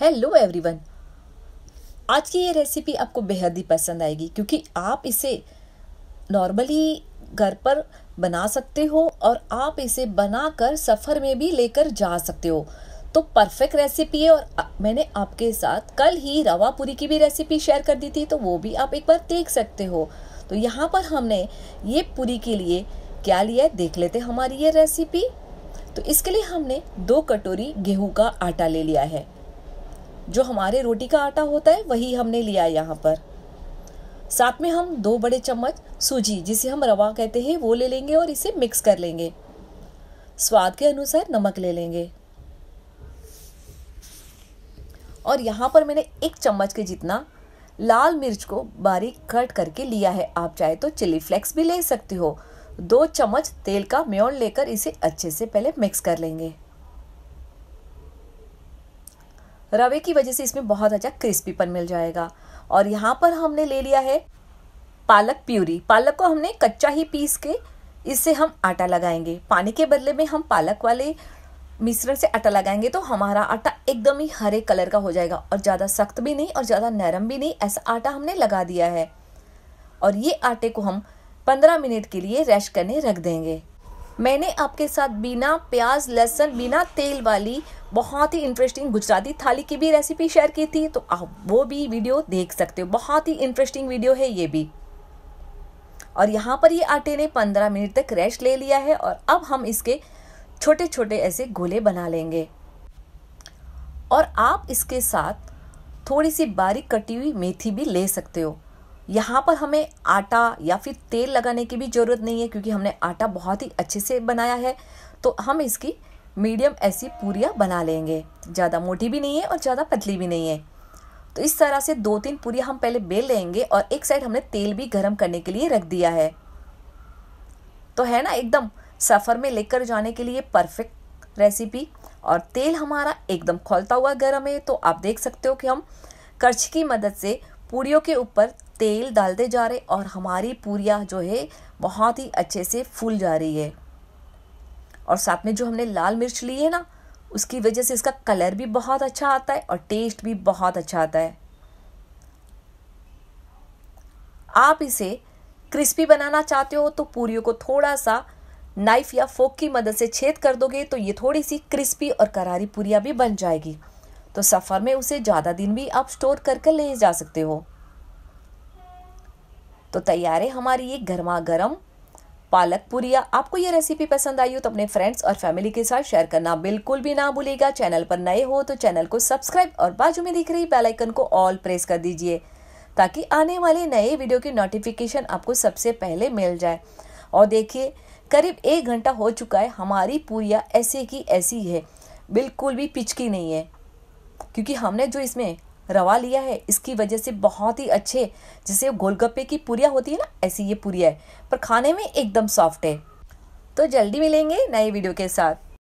hello everyone आज की ये रेसिपी आपको बेहद ही पसंद आएगी क्योंकि आप इसे नॉर्मली घर पर बना सकते हो और आप इसे बनाकर सफ़र में भी लेकर जा सकते हो तो परफेक्ट रेसिपी है और मैंने आपके साथ कल ही रवा पूरी की भी रेसिपी शेयर कर दी थी तो वो भी आप एक बार देख सकते हो तो यहाँ पर हमने ये पूरी के लिए क्या लिया है देख लेते हमारी ये रेसिपी तो इसके लिए हमने दो कटोरी गेहूं का आटा ले लिया है जो हमारे रोटी का आटा होता है वही हमने लिया है यहाँ पर साथ में हम दो बड़े चम्मच सूजी जिसे हम रवा कहते हैं वो ले लेंगे और इसे मिक्स कर लेंगे स्वाद के अनुसार नमक ले लेंगे और यहाँ पर मैंने एक चम्मच के जितना लाल मिर्च को बारीक कट करके लिया है आप चाहे तो चिली फ्लेक्स भी ले सकते हो दो चम्मच तेल का म्योन लेकर इसे अच्छे से पहले मिक्स कर लेंगे रवे की वजह से इसमें बहुत अच्छा क्रिस्पीपन मिल जाएगा और यहाँ पर हमने ले लिया है पालक प्यूरी पालक को हमने कच्चा ही पीस के इससे हम आटा लगाएंगे पानी के बदले में हम पालक वाले मिश्रण से आटा लगाएंगे तो हमारा आटा एकदम ही हरे कलर का हो जाएगा और ज़्यादा सख्त भी नहीं और ज़्यादा नरम भी नहीं ऐसा आटा हमने लगा दिया है और ये आटे को हम 15 मिनट के लिए रेस्ट करने रख देंगे मैंने आपके साथ बिना प्याज लहसुन बिना तेल वाली बहुत ही इंटरेस्टिंग गुजराती थाली की भी रेसिपी शेयर की थी तो आप वो भी वीडियो देख सकते हो बहुत ही इंटरेस्टिंग वीडियो है ये भी और यहाँ पर ये आटे ने 15 मिनट तक रेस्ट ले लिया है और अब हम इसके छोटे छोटे ऐसे गोले बना लेंगे और आप इसके साथ थोड़ी सी बारीक कटी हुई मेथी भी ले सकते हो यहाँ पर हमें आटा या फिर तेल लगाने की भी ज़रूरत नहीं है क्योंकि हमने आटा बहुत ही अच्छे से बनाया है तो हम इसकी मीडियम ऐसी पूरियाँ बना लेंगे ज़्यादा मोटी भी नहीं है और ज़्यादा पतली भी नहीं है तो इस तरह से दो तीन पूरियाँ हम पहले बेल लेंगे और एक साइड हमने तेल भी गर्म करने के लिए रख दिया है तो है ना एकदम सफ़र में लेकर जाने के लिए परफेक्ट रेसिपी और तेल हमारा एकदम खोलता हुआ गर्म है तो आप देख सकते हो कि हम कर्च की मदद से पूड़ियों के ऊपर तेल डालते जा रहे और हमारी पूरियाँ जो है बहुत ही अच्छे से फूल जा रही है और साथ में जो हमने लाल मिर्च ली है ना उसकी वजह से इसका कलर भी बहुत अच्छा आता है और टेस्ट भी बहुत अच्छा आता है आप इसे क्रिस्पी बनाना चाहते हो तो पूरियों को थोड़ा सा नाइफ या फोक की मदद से छेद कर दोगे तो ये थोड़ी सी क्रिस्पी और करारी पूरिया भी बन जाएगी तो सफ़र में उसे ज़्यादा दिन भी आप स्टोर कर कर ले जा सकते हो तो तैयार है हमारी ये गर्मा गर्म पालक पूरिया आपको ये रेसिपी पसंद आई हो तो अपने फ्रेंड्स और फैमिली के साथ शेयर करना बिल्कुल भी ना भूलेगा चैनल पर नए हो तो चैनल को सब्सक्राइब और बाजू में दिख रही बेल आइकन को ऑल प्रेस कर दीजिए ताकि आने वाले नए वीडियो की नोटिफिकेशन आपको सबसे पहले मिल जाए और देखिए करीब एक घंटा हो चुका है हमारी पूरिया ऐसे की ऐसी है बिल्कुल भी पिचकी नहीं है क्योंकि हमने जो इसमें रवा लिया है इसकी वजह से बहुत ही अच्छे जैसे गोलगप्पे की पूरिया होती है ना ऐसी ये पूरिया है पर खाने में एकदम सॉफ्ट है तो जल्दी मिलेंगे नए वीडियो के साथ